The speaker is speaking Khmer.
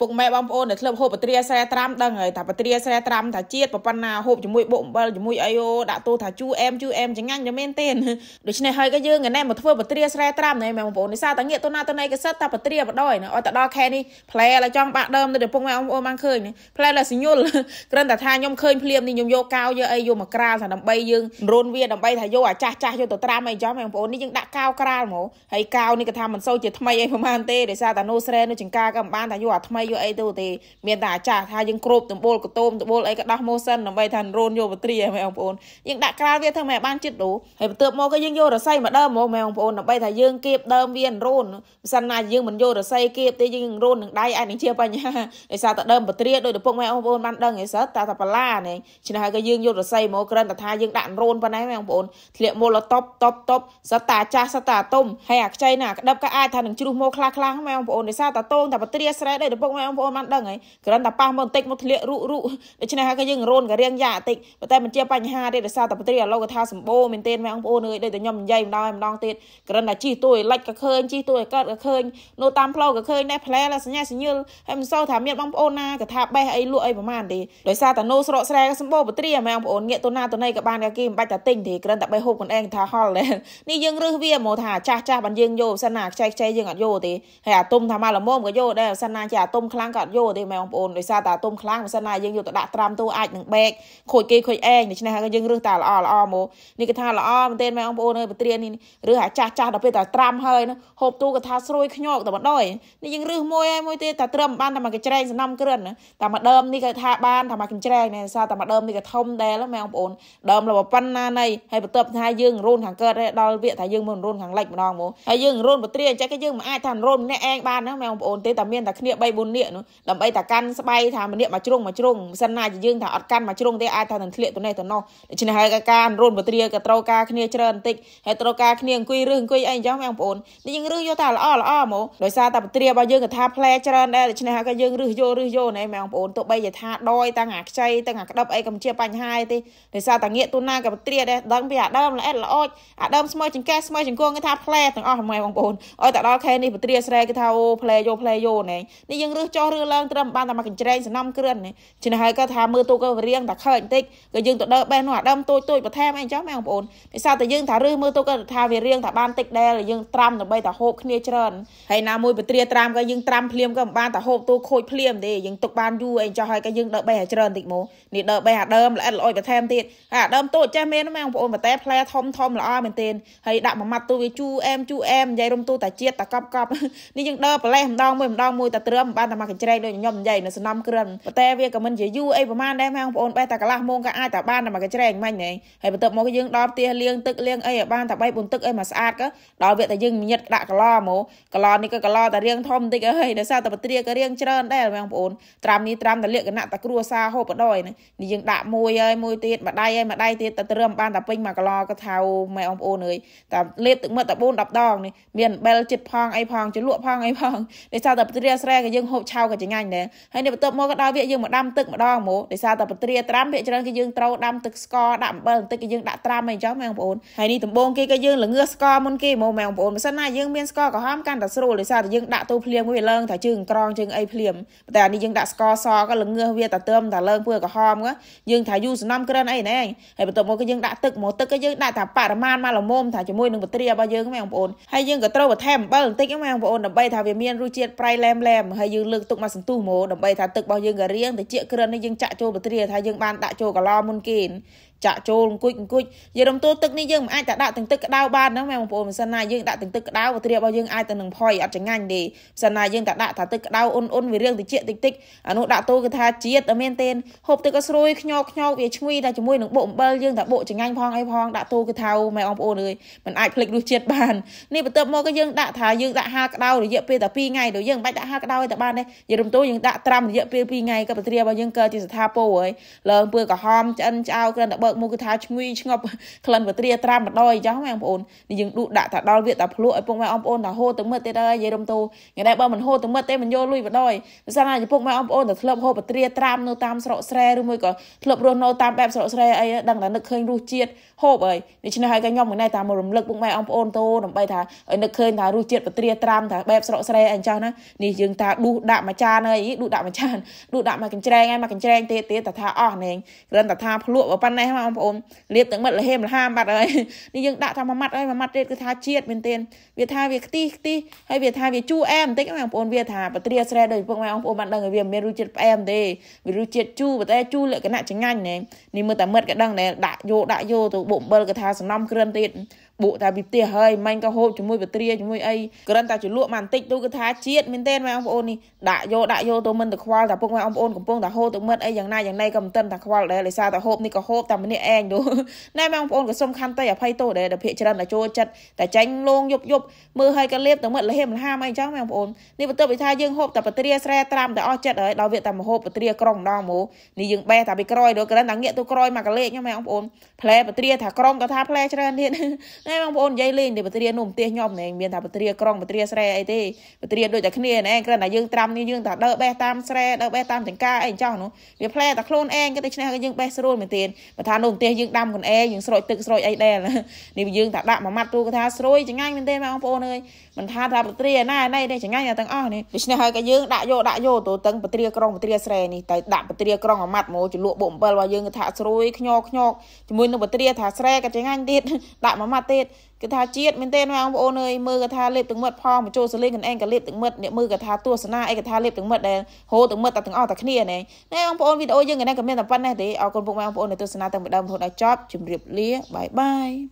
ពុកម៉ែបងប្អូនដែលធ្លាប់ហូបបត្រីអាស្រែត្រាំដឹងហើយថាបត្រីអាស្រែត្រាំថាជាតិប៉ុណ្ណាហូបជាមួយបុកអំបិលជាមួយអីអូដាក់ទូថាជូអែមជូអែមចង្ងាញ់តែមែនទេដូច្នេះហើយក៏យើងណែមកធ្វើបត្រីអាស្រែត្រាំណែបងប្អូននេះសារតាងាកទៅណាទៅណៃកសិតថាបត្រីបដ ாய் ណាអត់ទៅដល់ខែនេះផ្លែឡើយចង់បាក់ដើមទៅពុកម៉ែបងប្អូនបានឃើញផ្លែឡើយសញ្ញុលគ្រាន់តែថាខ្ញុំឃើញភ្លាមនេះខ្ញុំយកកៅយកអីយកមកក្រាលថាដើម្បីយើងរូនវាដើម្បីថាយកអាចាស់ចាស់យកទៅត្រាំអីចាំបងប្អូននេះយើងដាក់កៅក្រាលហ្មងហើយកៅនេះក៏ថាមិនសូវជាថ្មីអីប្រហែលទេដោយសារតាណូស្រែនៅចង្ការក៏មិនបានថាយកអាថ្មីយកអីទៅទេមានតែអាចារ្យថាយើងគ្របដំបូលកតោមដំបូលអីក៏ដោះម៉ូសិនដើម្បីថារូនយកបត្រីហ៎មែនបងប្អូនយើងដាក់ក្រាលវាធ្វើម៉េចបានចិត្តដូហើយបន្ទាប់មកក៏យើងយករសៃមកដើមហ្មងមែនបងប្អូនដើម្បីថាយើងគៀបដើមវារូនមិនសិនណាយើងមិនយករសៃគៀបទេយើងរូននឹងដៃអាចនឹងជាបញ្ហាដោយសារតែដើមបត្រីដោយទៅពុកម៉ែបងប្អូនបានដឹងឯសិតតែតែបលាណែឆ្នេះហើយក៏យើងយករសៃមកគ្រាន់តែថាយើងដាក់រូនប៉ុណ្ណេះមែនបងប្អូនធ្លាក់មូលតបតបតបសត្វតាចាស់សត្វតាតុំហើយអាខ្ចីណាក្តាប់ក៏អាចថានឹងជ្រុះមកខ្លះខ្លះមែនបងប្អូនដោយសារតែតោងតែបត្រីស្រែដោយទៅពុកហើយបងប្អូនបានដឹងហើយគ្រាន់តែប៉ះមកបន្តិចមកធ្លាក់រុរុដូច្នេះហើយគេយើងរូនក៏រៀងយ៉ាបន្តិចប៉ុន្តែមិនជាបញ្ហាទេដោយសារតែប្រទេសឥឡូវក៏ថាសម្បូរមែនទែនបងប្អូនអើយដូចតែខ្ញុំនិយាយម្ដងម្ដងទៀតគ្រាន់តែជីទួយលិចក៏ឃើញជីទួយកើតក៏ឃើញនៅតាមផ្លូវក៏ឃើញដែរផ្លែសញ្ញាសញ្ញិលហើយមិនសូវថាមានបងប្អូនណាក៏ថាបេះអីលក់អីប្រហែលទេដោយសារតែនៅស្រកស្រែក៏សម្បូរប្រទេសហ្មងបងប្អូនងាកទៅណាទៅណីក៏បានគេមិនបាច់តែទិញទេគ្រាន់តែបេះហូបខ្លួនឯងថាហល់ដែរនេះយើងរើសវាមកថាចាស់ចាស់បានយើងយកសិនណាខ្ចីខ្ចីយើងអត់យកទេហើយអាទុំថាមកល្មមក៏យកដែរសិនណាជាអាទុំមខ្លាំងក៏អត់យកទេមែនបងប្អូនដោយសារតែទុំខ្លាំងបើសិនណាយើងយកទៅដាក់ត្រាំទូអាចនឹងបែកខូចគេខូចឯងដូច្នេះហើយយើងរឹសតែល្អល្អមកនេះគេថាល្អមែនទេមែនបងប្អូនអើយបត្រីនេះរឹសអាចាស់ចាស់ដល់ពេលតែត្រាំហើយហូបទូក៏ថាស្រួយខ្ញោកតែម្ដងនេះយើងរឹសមួយហើយមួយទៀតតែត្រឹមបានតែមកកញ្ច្រែងសំណំគ្រឿនតែមកដើមនេះគេថាបានថាមកកញ្ច្រែងនេះសារតែមកដើមនេះក៏ធំដែរមែនបងប្អូនដើមលបប៉ុណ្ណាណៃហើយបន្ទាប់ថាយើងរូនខាងកើតដល់វាថាយើងមិនរូនខាងលិចម្ដងមកហើយយើងរូនបត្រីអញ្ចឹងគេយើងមិនអាចថារូនម្នាក់ឯងបានណាមែនបងប្អូនទេតែមានតែគ្នា3 4នាគនោះដើម្បីតែកាន់ស្បៃថាម្នាក់មកជ្រុងមកជ្រុងមិនសិនណាជាយើងថាអត់កាន់មកជ្រុងទេអាចថានឹងធ្លាក់ទៅនេះទៅនោះដូច្នេះហើយការអនុរូនបត្រាក៏ត្រូវការគ្នាច្រើនបន្តិចហើយត្រូវការគ្នាអង្គុយរឿងអង្គុយអីអញ្ចឹងបងប្អូននេះយើងរឿងយកតែល្អល្អហ្មងដោយសារតែបត្រារបស់យើងក៏ថាផ្លែច្រើនដែរដូច្នេះហើយក៏យើងរឹសយករឹសយកណែបងប្អូនទោះបីជាថាដយទាំងអាខ្ចីទាំងអាក្តឹបអីក៏ជាបញ្ហាទេដោយសារតែងាកទូណាក៏បត្រាដែរដឹងពីអាដើមល្អិតល្អចអាដើមស្មើចង្កេះស្មើចង្គង់គេថាផ្លែទាំងអស់ហ្មងបងប្អូនឲ្យតែដល់ខែនេះបត្រាស្រែគេថាអូផ្លែយកផ្លែយកណែនេះយើងរឹសចោះឬឡើងត្រឹមបានតែមកកញ្ច្រែងសំណំគ្រឿនជំនះហើយក៏ថាមើលទូករៀងតែខើបន្តិចក៏យើងទៅដើបេះនោះអាដើមទួយទួយបន្ថែមអីចឹងមែនបងប្អូនដោយសារតែយើងថាឬមើលទូកថាវារៀងតែបានតិចដែរយើងត្រាំដើម្បីតែហូបគ្នាច្រើនហើយណាមួយបត្រាត្រាំក៏យើងត្រាំភ្លាមក៏មិនបានតែហូបទូខូចភ្លាមទេយើងទុកបានយូរអីចោះហើយក៏យើងដើបេះឲ្យច្រើនតិចមកនេះដើបេះអាដើមល្អិតល្អួយបន្ថែមទៀតហើយអាដើមតូចចេះមែនមែនបងប្អូនប៉ុន្តែផ្លែធំធំល្អមែនទែនហើយដាក់មួយម៉ាត់ទូវាជូអែមជូអែមនិយាយរំទូតាជាតិតាកប់កប់នេះយើងដើរប្រលេះម្ដងមួយម្ដងមួយតាត្រឹមបានតែអាមកកញ្ច្រែកដូចខ្ញុំនិយាយនៅសំណំគ្រឿនប៉ុន្តែវាក៏មិនជាយូរអីប្រហែលដែរម៉ែបងប្អូនបែរតែកន្លះម៉ោងក៏អាចតែបានអាមកកញ្ច្រែកមិនហ្នឹងហើយបន្ទាប់មកយើងដល់ផ្ទះលាងទឹកលាងអីឲ្យបានតែ3 4ទឹកអីមកស្អាតក៏ដល់វាតែយើងញិតដាក់កឡហ្មងកឡនេះក៏កឡតែរៀងធំបន្តិចហើយដោយសារតែបត្រាក៏រៀងច្រើនដែរម៉ែបងប្អូនត្រាំនេះត្រាំតែលក្ខណៈតែគ្រួសារហូបបដ ாய் នេះយើងដាក់មួយហើយមួយទៀតមួយដៃហើយមួយដៃទៀតតែត្រឹមបានតែពេញមួយកឡក៏ថៅម៉ែបងប្អូនអើយតែលេបទឹកមឹកតែ4 10ដងនេះមានអំបិលចិត្តផងអីផងជលក់ផងអីផងដោយសារតែបត្រាស្រែក៏យើងហូបឆៅក៏ចងាញ់ដែរហើយនេះបន្ទាប់មកក៏ដល់វាយើងមកដាំទឹកម្ដងហ្មងដោយសារតែបត្រីត្រាំវាច្រើនគឺយើងត្រូវដាំទឹកស្ករដាក់អំបិលបន្តិចគឺយើងដាក់ត្រាំអីចឹងមែនបងប្អូនហើយនេះដំបូងគេក៏យើងល្ងើស្ករមុនគេហ្មងមែនបងប្អូនមិនសិនណាយើងមានស្ករក្រហមកាន់តែស្រួលដោយសារតែយើងដាក់ទូភ្លៀងមួយវាឡើងថាជើងក្រងជើងអីភ្លៀមតែអានេះយើងដាក់ស្ករសក៏ល្ងើវាតែទើមតែឡើងពឿក្រហមយើងថាយូរសំណំក្រិនអីណែហើយបន្ទាប់មកក៏យើងដាក់ទឹកមកទឹកក៏យើងដាក់ថាបរិមាណមកល្មមថាជាមួយនឹងបត្រីរបស់យើងមែនបងប្អូនហើយយើងក៏ត្រូវបន្ថែមអំបិលបន្តិចហ្នឹងមែនបងប្អូនដើម្បីថាវាមានរសជាតិប្រៃឡែមឡែមហើយយើងលើកទុកមកសន្ទុះហ្មងដើម្បីថាទឹករបស់យើងក៏រៀងតិចក្រិននេះយើងចាក់ចូលបត្រីថាយើងបានដាក់ចូលកឡមុនគេចាក់ចូលអង្គុយអង្គុយនិយាយរំទោទឹកនេះយើងមិនអាចតែដាក់ទាំងទឹកក្តៅបានណាមែនបងប្អូនមិនសិនណាយើងដាក់ទាំងទឹកក្តៅវាត្រៀបរបស់យើងអាចទៅនឹងផុយអត់ចង្អាញ់ទេមិនសិនណាយើងតែដាក់ថាទឹកក្តៅអ៊ុនអ៊ុនវារឿងតិចតិចតិចអានោះដាក់ទូគឺថាជាតិអត់មានទេហូបទឹកក៏ស្រួយខ្ញោខ្ញោវាឈ្ងុយតែជាមួយនឹងបុកអំបិលយើងតែបុកចង្អាញ់ផងអីផងដាក់ទូគឺថាមែនបងប្អូនអើយមិនអាចភ្លេចរសជាតិបាននេះបន្ទាប់មកក៏យើងដាក់ថាយើងដាក់ហាលក្តៅរយៈពេលតែ2ថ្ងៃដល់យើងមិនបាច់ដាក់ហាលក្តៅទេបានទេនិយាយរំទោយើងដាក់ត្រាំរយៈពេល2ថ្ងៃក៏បត្រៀបរបស់យើងកើតជាស្ថាពរហើយលើអំពើក្រហមឆ្អិនឆ្អៅគ្រាន់តែបើកមុខគេថាឈ្ងុយឆ្ងប់ក្លិនពត្រាត្រាំម្ដយអញ្ចឹងបងប្អូនយើងឌូដាក់ថាដល់វាតាភ្លក់ឲ្យពុកម៉ែអងប្អូនតាហូតទៅមើលទេដែរយាយរំតូថ្ងៃណាបើមិនហូតទៅមើលទេមិនយកលុយម្ដយបើសិនណាចំពោះម៉ែអងប្អូនតាធ្លាប់ហូតពត្រាត្រាំនៅតាមស្រុកស្រែឬមួយក៏ធ្លាប់រស់នៅតាមបែបស្រុកស្រែអីដឹងតែនឹកឃើញរសជាតិហូបហើយដូច្នេះហើយក៏ខ្ញុំមួយណែតាមរំលឹកពុកម៉ែអងប្អូនតូដើម្បីថាឲ្យនឹកឃើញថារសជាតិពត្រាត្រាំថាបែបស្រុកស្រែអីអញ្ចឹងណានេះយើងតាឌូដាក់មួយចានហើយឌូដាក់មួយចានឌូដាក់មួយកញ្ច្រែងហើយមួយកញ្ច្រែងទេទៀតតែថាអស់ហ្នឹងគ្រាន់តែថាភ្លក់ប៉ុណ្ណេះណាបងប្អូនលៀបទាំងមិត្តលហេមលហាមបាត់ហើយនេះយើងដាក់ថាមួយម៉ាត់ហើយមួយម៉ាត់ទៀតគឺថាជាតិមែនទែនវាថាវាខ្ទិះខ្ទិះហើយវាថាវាជូរអែមបន្តិចបងប្អូនវាថាបត្រីស្រែដោយពុកម៉ែបងប្អូនបានដឹងថាវាមិនមានរសជាតិផ្អែមទេវារសជាតិជូរប៉ុន្តែជូរលក្ខណៈឆ្ងាញ់ណែនេះមើលតែមិត្តក៏ដឹងដែរដាក់យោដាក់យោទៅបុកអំបិលក៏ថាសំណំគ្រឿនទៀតបូកតែពីផ្ទះហើយមិញក៏ហូបជាមួយបត្រីជាមួយអីគ្រាន់តែជលក់មកបន្តិចទៅគឺថាជាតិមែនទែនម៉ែបងប្អូននេះដាក់យោដាក់យោទៅមិនទៅខ្វល់តែពុកម៉ែបងប្អូនកំពុងតែហូបទៅមិត្តអីយ៉ាងណាយ៉ាងណីក៏មិនទិនតែខ្វល់ដែរដោយសារតែហូបនេះក៏ហូបតែម្នាក់ឯងនោះណែបងប្អូនក៏សុំខន្តីអភ័យទោសដែលភាកច្រើនតែចូលចិត្តតែចាញ់លងយប់យប់មើលហើយក៏លៀបទៅមិត្តលហេមលហាមអីចឹងបងប្អូននេះបន្ទាប់ពីថាយើងហូបតែបត្រីស្រែត្រាំតែអស់ចិត្តហើយដល់វាតែមហូបបត្រីក្រុងម្ដងហ្មងនេះយើងបេះតែពីក្រោយដល់ក្រិនតែងាកទៅក្រោយមកកលេចហ្នឹងបងប្អូនផ្លែបត្រីថាក្រុងក៏ថាផ្លែច្រើនទៀតណែបងប្អូននិយាយលេងទេបត្រីនោះផ្ទះខ្ញុំណែមានថាបត្រីក្រុងបត្រីស្រែអីទេបត្រីដូចតែគ្នាណែក្រិនតែយើងត្រាំនេះយើងថាដើរបេះតាមស្រែដើរបេះតាមចង្ការអីចឹងនោះវាផ្លែតែខ្លួនឯងគេដូច្នេះយើងបេះស្រួលមែនទេបើថាថានៅប្រទេសយើងដាំកន្អែយើងស្រោចទឹកស្រោចអីដែរនេះយើងថាដាក់មួយម៉ាត់ព្រោះគាត់ថាស្រួយចងាញ់មែនទេបងប្អូនអើយមិនថាថាប្រត្រីឯណាឯណីទេចងាញ់ទាំងអស់នេះដូច្នេះហើយក៏យើងដាក់យកដាក់យកទៅទាំងប្រត្រីក្រុងប្រត្រីស្រែនេះតែដាក់ប្រត្រីក្រុងមួយម៉ាត់មកជលក់បុកអំបិលរបស់យើងថាស្រួយខ្ញោខ្ញោកជាមួយនឹងប្រត្រីថាស្រែក៏ចងាញ់ទៀតដាក់មួយម៉ាត់ទៀតគឺថាជាតិមែនទេណាបងប្អូនអើយមើលកថាលេបទឹកមិត្តផងបញ្ចូលសលេងកណ្អេងក៏លេបទឹកមិត្តអ្នកមើលកថាទស្សនាអីកថាលេបទឹកមិត្តដែលហូរទឹកមិត្តតែទាំងអស់តែគ្នាណែណែបងប្អូនវីដេអូយើងកណ្អេងក៏មានតែប៉ុណ្ណេះទេអរគុណពុកម៉ែបងប្អូនដែលទស្សនាទាំងម្ដងរហូតដល់ចប់ជម្រាបលាបាយបាយ